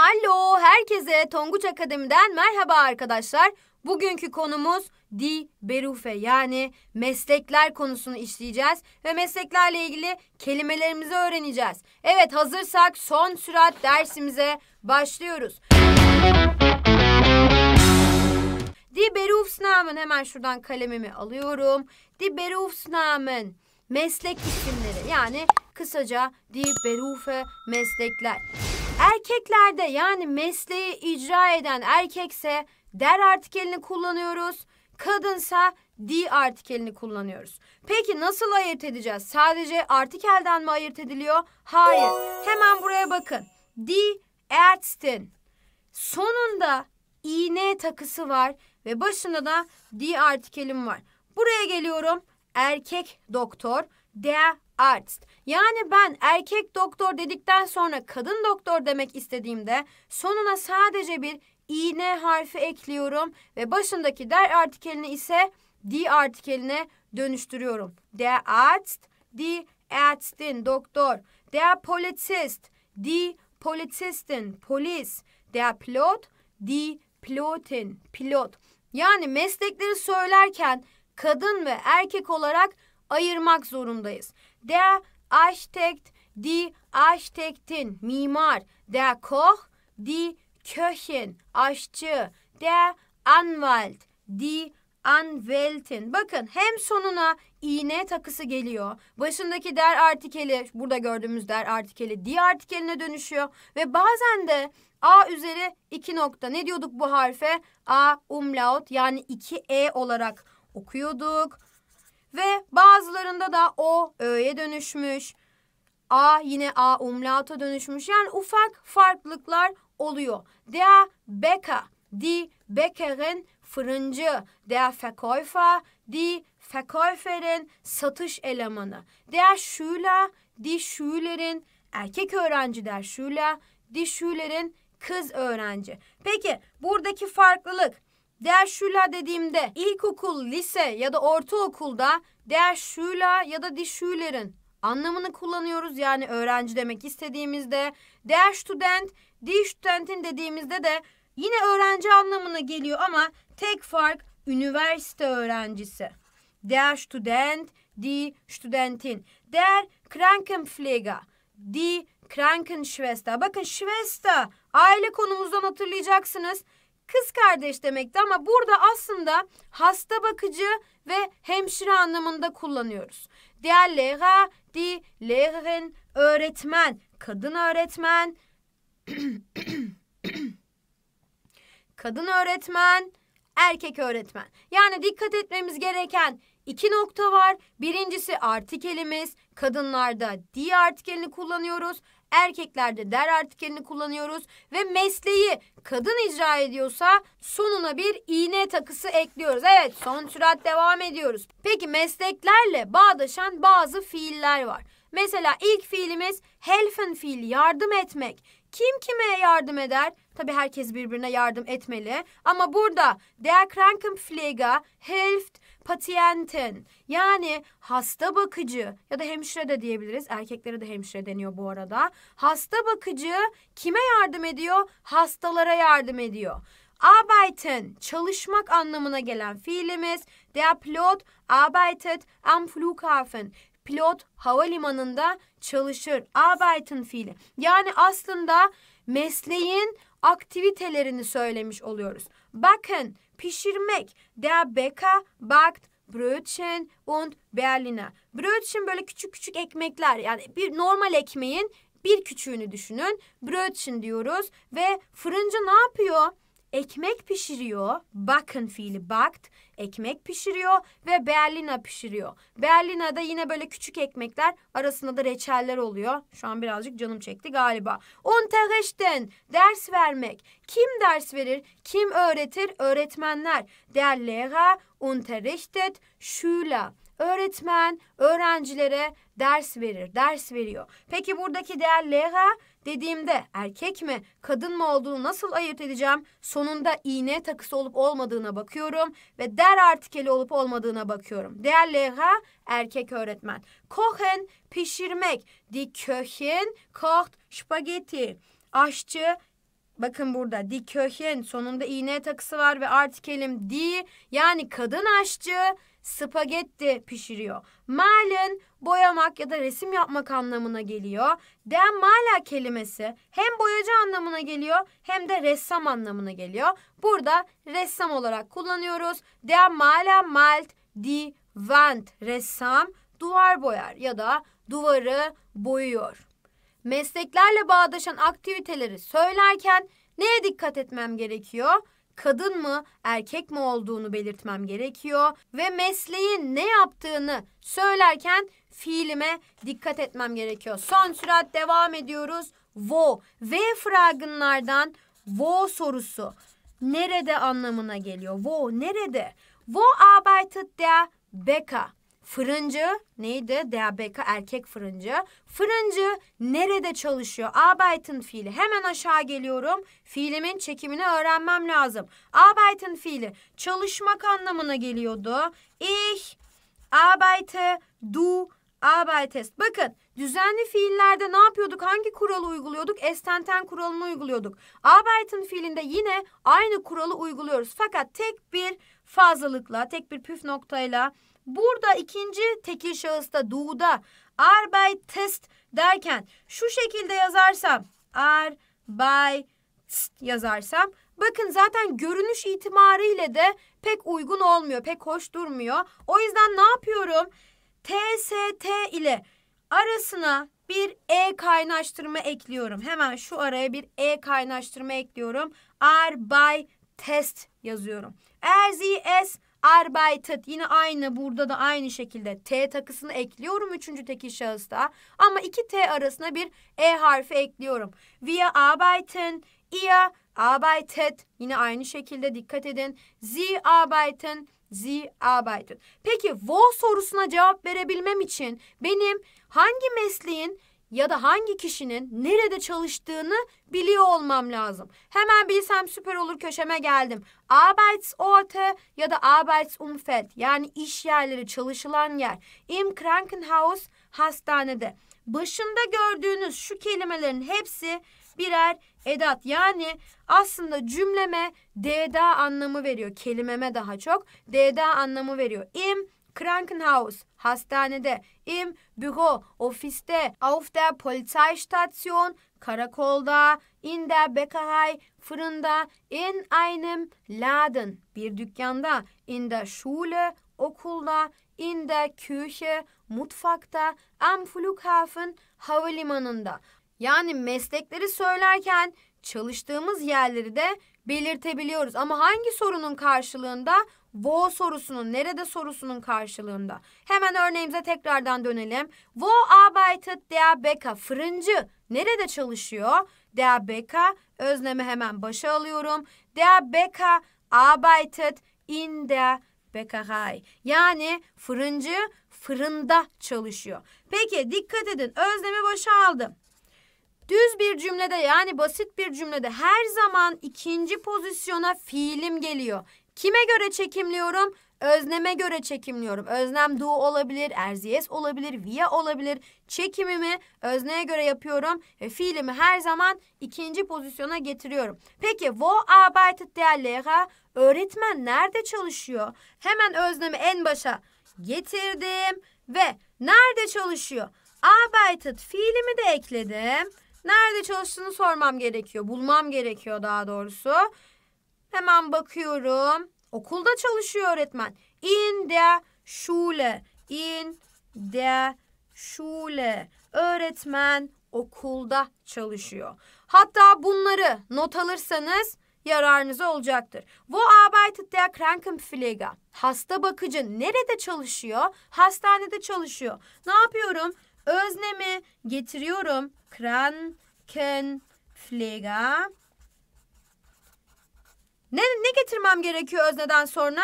Hallo herkese Tonguç Akademi'den merhaba arkadaşlar. Bugünkü konumuz di berufe yani meslekler konusunu işleyeceğiz ve mesleklerle ilgili kelimelerimizi öğreneceğiz. Evet hazırsak son sürat dersimize başlıyoruz. Die Berufsnamen hemen şuradan kalemimi alıyorum. Die Berufsnamen meslek isimleri yani kısaca di Berufe meslekler. Erkeklerde yani mesleği icra eden erkekse der artikelini kullanıyoruz. Kadınsa di artikelini kullanıyoruz. Peki nasıl ayırt edeceğiz? Sadece artikelden mi ayırt ediliyor? Hayır. Hemen buraya bakın. Di Ärztin. Sonunda iğne takısı var ve başında da di artikelim var. Buraya geliyorum. Erkek doktor, der Arzt. Yani ben erkek doktor dedikten sonra kadın doktor demek istediğimde sonuna sadece bir iğne harfi ekliyorum ve başındaki der artikelini ise di artikeline dönüştürüyorum. Der Arzt, di Ärztin, doktor. Der Polizist, di Polizistin, polis. Der Pilot, di Pilotin, pilot. Yani meslekleri söylerken kadın ve erkek olarak ayırmak zorundayız. Der Architekt, die Architektin, mimar. Der Koch, die Köchin, aşçı. Der Anwalt, die Anwältin. Bakın hem sonuna iğne takısı geliyor. Başındaki der artikeli, burada gördüğümüz der artikeli di artikeline dönüşüyor. Ve bazen de A üzeri iki nokta. Ne diyorduk bu harfe? A umlaut yani 2E olarak okuyorduk. Ve bazılarında da o ö'ye dönüşmüş. A yine A umlata dönüşmüş. Yani ufak farklılıklar oluyor. Der Bäcker, die Bäckerin fırıncı. Der Verkäufer, die Verkäuferin satış elemanı. Der Schüler, die Schülerin erkek öğrenci der Schüler, die Schülerin kız öğrenci. Peki buradaki farklılık Der Schüler dediğimde ilkokul, lise ya da ortaokulda Der Schüler ya da die Schülerin anlamını kullanıyoruz. Yani öğrenci demek istediğimizde Der Student, die Studentin dediğimizde de yine öğrenci anlamına geliyor ama tek fark üniversite öğrencisi. Der Student, die Studentin. Der Krankenpfleger, die Krankenschwester. Bakın Schwester aile konumuzdan hatırlayacaksınız kız kardeş demekti ama burada aslında hasta bakıcı ve hemşire anlamında kullanıyoruz. Der Lehrer, die Lehrerin, öğretmen, kadın öğretmen, kadın öğretmen, erkek öğretmen. Yani dikkat etmemiz gereken iki nokta var. Birincisi artikelimiz. Kadınlarda di artikelini kullanıyoruz erkeklerde der artikelini kullanıyoruz ve mesleği kadın icra ediyorsa sonuna bir iğne takısı ekliyoruz. Evet son sürat devam ediyoruz. Peki mesleklerle bağdaşan bazı fiiller var. Mesela ilk fiilimiz helfen fiil yardım etmek. Kim kime yardım eder? Tabii herkes birbirine yardım etmeli. Ama burada der Krankenpfleger hilft Patienten yani hasta bakıcı ya da hemşire de diyebiliriz. Erkeklere de hemşire deniyor bu arada. Hasta bakıcı kime yardım ediyor? Hastalara yardım ediyor. Arbeiten çalışmak anlamına gelen fiilimiz der Pilot arbeitet am Flughafen pilot havalimanında çalışır. Arbeiten fiili. Yani aslında mesleğin aktivitelerini söylemiş oluyoruz. Bakın pişirmek. Der Bäcker bakt Brötchen und Berliner. Brötchen böyle küçük küçük ekmekler. Yani bir normal ekmeğin bir küçüğünü düşünün. Brötchen diyoruz ve fırıncı ne yapıyor? Ekmek pişiriyor. Bakın fiili bakt ekmek pişiriyor ve berlina pişiriyor. Berlina da yine böyle küçük ekmekler arasında da reçeller oluyor. Şu an birazcık canım çekti galiba. Unterrichten ders vermek. Kim ders verir? Kim öğretir? Öğretmenler. Der Lehrer unterrichtet Schüler öğretmen öğrencilere ders verir, ders veriyor. Peki buradaki değer Lehrer Dediğimde erkek mi, kadın mı olduğunu nasıl ayırt edeceğim? Sonunda iğne takısı olup olmadığına bakıyorum ve der artikeli olup olmadığına bakıyorum. Değerli ha erkek öğretmen. Kochen pişirmek. Die Köchin kocht spagetti. Aşçı Bakın burada di köhen sonunda iğne takısı var ve artikelim di yani kadın aşçı spagetti pişiriyor. Malen boyamak ya da resim yapmak anlamına geliyor. Der mala kelimesi hem boyacı anlamına geliyor hem de ressam anlamına geliyor. Burada ressam olarak kullanıyoruz. Der mala malt di vent ressam duvar boyar ya da duvarı boyuyor. Mesleklerle bağdaşan aktiviteleri söylerken neye dikkat etmem gerekiyor? kadın mı erkek mi olduğunu belirtmem gerekiyor ve mesleğin ne yaptığını söylerken fiilime dikkat etmem gerekiyor. Son sürat devam ediyoruz. Wo ve fragınlardan wo sorusu nerede anlamına geliyor. Wo nerede? Wo arbeitet der Bäcker? Fırıncı neydi? DBK erkek fırıncı. Fırıncı nerede çalışıyor? Arbeiten fiili. Hemen aşağı geliyorum. Fiilimin çekimini öğrenmem lazım. Arbeiten fiili çalışmak anlamına geliyordu. Ich arbeite, du arbeitest. Bakın düzenli fiillerde ne yapıyorduk? Hangi kuralı uyguluyorduk? Estenten kuralını uyguluyorduk. Arbeiten fiilinde yine aynı kuralı uyguluyoruz. Fakat tek bir fazlalıkla, tek bir püf noktayla. Burada ikinci tekil şahısta du'da Arbeitest derken şu şekilde yazarsam Arbeitst yazarsam bakın zaten görünüş itibariyle de pek uygun olmuyor, pek hoş durmuyor. O yüzden ne yapıyorum? TST ile arasına bir E kaynaştırma ekliyorum. Hemen şu araya bir E kaynaştırma ekliyorum. Arbeitest yazıyorum. Eğer sie es arbeitet yine aynı burada da aynı şekilde T takısını ekliyorum üçüncü tekil şahısta. Ama iki T arasına bir E harfi ekliyorum. Wir arbeiten, ihr arbeitet yine aynı şekilde dikkat edin. Sie arbeiten, sie arbeitet. Peki wo sorusuna cevap verebilmem için benim hangi mesleğin ya da hangi kişinin nerede çalıştığını biliyor olmam lazım. Hemen bilsem süper olur köşeme geldim. Arbeitsorte ya da Arbeitsumfeld yani iş yerleri, çalışılan yer. Im Krankenhaus hastanede. Başında gördüğünüz şu kelimelerin hepsi birer edat. Yani aslında cümleme DDA anlamı veriyor. Kelimeme daha çok DDA anlamı veriyor. Im Krankenhaus, hastanede, im Büro, ofiste, auf der Polizeistation, karakolda, in der Bäckerei, fırında, in einem Laden, bir dükkanda, in der Schule, okulda, in der Küche, mutfakta, am Flughafen, havalimanında. Yani meslekleri söylerken çalıştığımız yerleri de belirtebiliyoruz. Ama hangi sorunun karşılığında wo sorusunun nerede sorusunun karşılığında. Hemen örneğimize tekrardan dönelim. Wo arbeitet der Beka Fırıncı nerede çalışıyor? Der Beka öznemi hemen başa alıyorum. Der Beka arbeitet in der Bäckerei. Yani fırıncı fırında çalışıyor. Peki dikkat edin özlemi başa aldım. Düz bir cümlede yani basit bir cümlede her zaman ikinci pozisyona fiilim geliyor. Kime göre çekimliyorum? Özneme göre çekimliyorum. Öznem do olabilir, erziyes olabilir, via olabilir. Çekimimi özneye göre yapıyorum ve fiilimi her zaman ikinci pozisyona getiriyorum. Peki wo arbeitet der Lehrer? Öğretmen nerede çalışıyor? Hemen öznemi en başa getirdim ve nerede çalışıyor? Arbeitet fiilimi de ekledim. Nerede çalıştığını sormam gerekiyor. Bulmam gerekiyor daha doğrusu. Hemen bakıyorum. Okulda çalışıyor öğretmen. In der Schule. In der Schule. Öğretmen okulda çalışıyor. Hatta bunları not alırsanız yararınıza olacaktır. Wo arbeitet der Krankenpfleger? Hasta bakıcı nerede çalışıyor? Hastanede çalışıyor. Ne yapıyorum? Öznemi getiriyorum. Krankenpfleger ne, ne getirmem gerekiyor özneden sonra?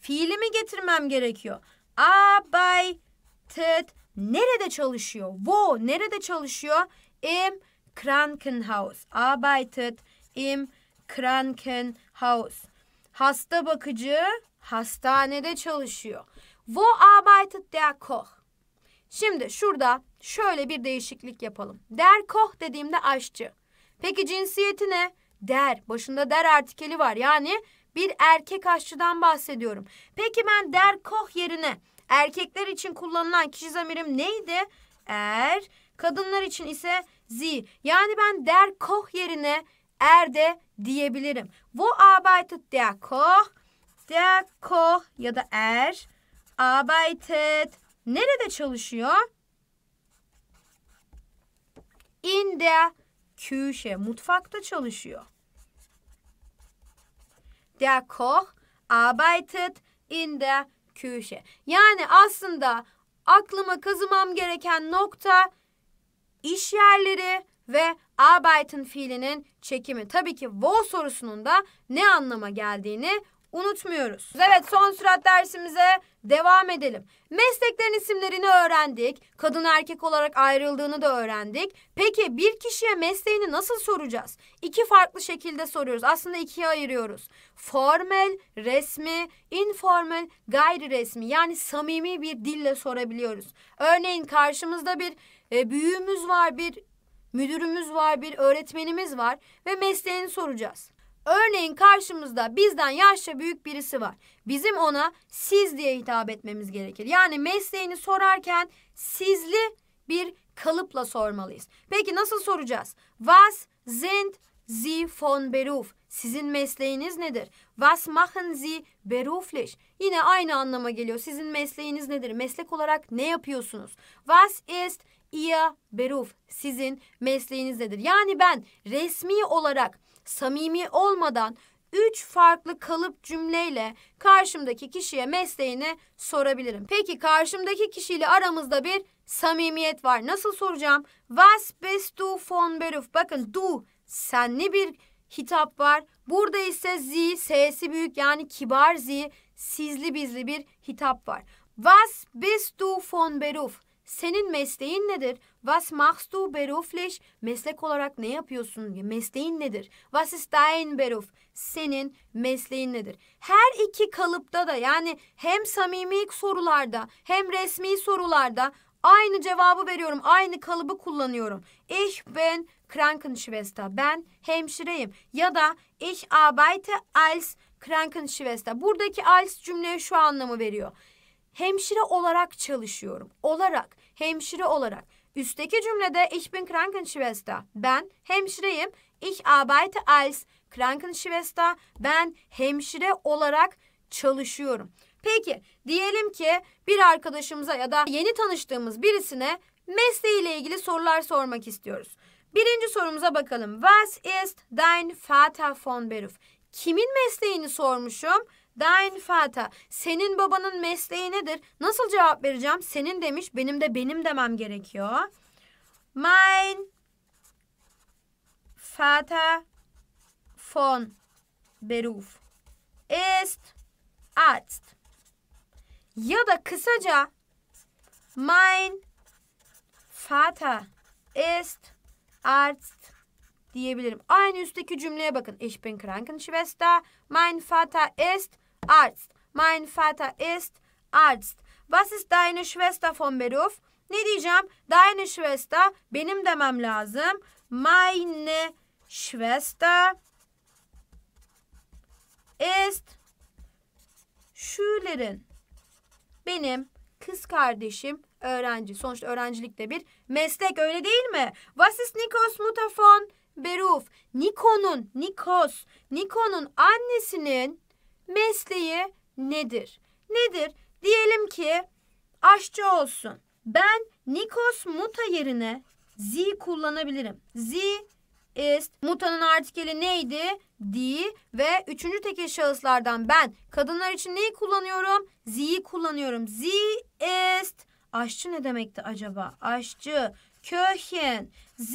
Fiilimi getirmem gerekiyor. Arbeitet nerede çalışıyor? Wo nerede çalışıyor? Im Krankenhaus. Arbeitet im Krankenhaus. Hasta bakıcı hastanede çalışıyor. Wo arbeitet der Koch? Şimdi şurada şöyle bir değişiklik yapalım. Der Koch dediğimde aşçı. Peki cinsiyeti ne? Der. Başında der artikeli var. Yani bir erkek aşçıdan bahsediyorum. Peki ben der koh yerine erkekler için kullanılan kişi zamirim neydi? Er. Kadınlar için ise zi. Yani ben der koh yerine er de diyebilirim. Bu arbeitet der koh, der koh ya da er arbeitet nerede çalışıyor? In der Küche mutfakta çalışıyor. Der Koch arbeitet in der Küche. Yani aslında aklıma kazımam gereken nokta iş yerleri ve arbeiten fiilinin çekimi. Tabii ki wo sorusunun da ne anlama geldiğini unutmuyoruz. Evet son sürat dersimize devam edelim. Mesleklerin isimlerini öğrendik. Kadın erkek olarak ayrıldığını da öğrendik. Peki bir kişiye mesleğini nasıl soracağız? İki farklı şekilde soruyoruz. Aslında ikiye ayırıyoruz. Formal, resmi, informal, gayri resmi yani samimi bir dille sorabiliyoruz. Örneğin karşımızda bir e, büyüğümüz var, bir müdürümüz var, bir öğretmenimiz var ve mesleğini soracağız. Örneğin karşımızda bizden yaşça büyük birisi var. Bizim ona siz diye hitap etmemiz gerekir. Yani mesleğini sorarken sizli bir kalıpla sormalıyız. Peki nasıl soracağız? Was sind Sie von Beruf? Sizin mesleğiniz nedir? Was machen Sie beruflich? Yine aynı anlama geliyor. Sizin mesleğiniz nedir? Meslek olarak ne yapıyorsunuz? Was ist Ihr Beruf? Sizin mesleğiniz nedir? Yani ben resmi olarak samimi olmadan üç farklı kalıp cümleyle karşımdaki kişiye mesleğini sorabilirim. Peki karşımdaki kişiyle aramızda bir samimiyet var. Nasıl soracağım? Was bist du von Beruf? Bakın du senli bir hitap var. Burada ise zi, sesi büyük yani kibar zi, sizli bizli bir hitap var. Was bist du von Beruf? Senin mesleğin nedir? Was machst du beruflich? Meslek olarak ne yapıyorsun? Mesleğin nedir? Was ist dein Beruf? Senin mesleğin nedir? Her iki kalıpta da yani hem samimi sorularda hem resmi sorularda aynı cevabı veriyorum. Aynı kalıbı kullanıyorum. Ich bin Krankenschwester. Ben hemşireyim. Ya da ich arbeite als Krankenschwester. Buradaki als cümleye şu anlamı veriyor. Hemşire olarak çalışıyorum. Olarak, hemşire olarak. Üstteki cümlede ich bin Krankenschwester. Ben hemşireyim. Ich arbeite als Krankenschwester. Ben hemşire olarak çalışıyorum. Peki diyelim ki bir arkadaşımıza ya da yeni tanıştığımız birisine mesleğiyle ilgili sorular sormak istiyoruz. Birinci sorumuza bakalım. Was ist dein Vater von Beruf? Kimin mesleğini sormuşum? Dein Vater, senin babanın mesleği nedir? Nasıl cevap vereceğim? Senin demiş, benim de benim demem gerekiyor. Mein Vater von Beruf ist Arzt. Ya da kısaca mein Vater ist Arzt diyebilirim. Aynı üstteki cümleye bakın. Ich bin Krankenschwester. Mein Vater ist Arzt. Mein Vater ist Arzt. Was ist deine Schwester von Beruf? Ne diyeceğim? Deine Schwester benim demem lazım. Meine Schwester ist Schülerin. Benim kız kardeşim öğrenci. Sonuçta öğrencilik de bir meslek öyle değil mi? Was ist Nikos Mutafon Beruf? Niko'nun, Nikos, Niko'nun annesinin mesleği nedir? Nedir? Diyelim ki aşçı olsun. Ben Nikos Muta yerine Z kullanabilirim. Z is Muta'nın artikeli neydi? D ve üçüncü tekil şahıslardan ben kadınlar için neyi kullanıyorum? Z'yi kullanıyorum. Z is aşçı ne demekti acaba? Aşçı, köhin. Z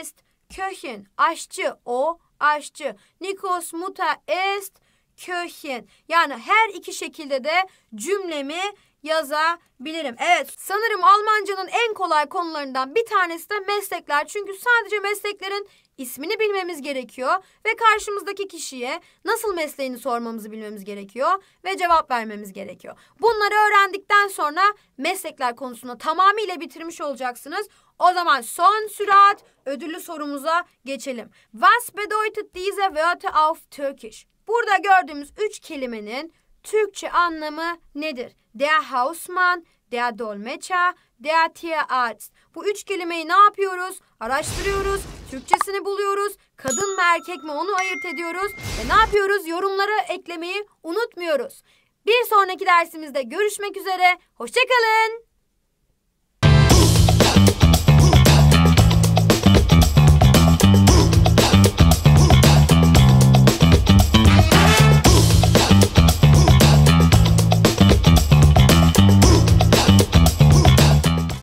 is köhin, aşçı, o aşçı. Nikos Muta est köhyen. Yani her iki şekilde de cümlemi yazabilirim. Evet sanırım Almancanın en kolay konularından bir tanesi de meslekler. Çünkü sadece mesleklerin ismini bilmemiz gerekiyor ve karşımızdaki kişiye nasıl mesleğini sormamızı bilmemiz gerekiyor ve cevap vermemiz gerekiyor. Bunları öğrendikten sonra meslekler konusunu tamamıyla bitirmiş olacaksınız. O zaman son sürat ödüllü sorumuza geçelim. Was bedeutet diese Wörter auf Türkisch? Burada gördüğümüz üç kelimenin Türkçe anlamı nedir? Der Hausmann, der Dolmetscher, der Tierarzt. Bu üç kelimeyi ne yapıyoruz? Araştırıyoruz, Türkçesini buluyoruz, kadın mı erkek mi onu ayırt ediyoruz ve ne yapıyoruz? Yorumlara eklemeyi unutmuyoruz. Bir sonraki dersimizde görüşmek üzere, hoşçakalın.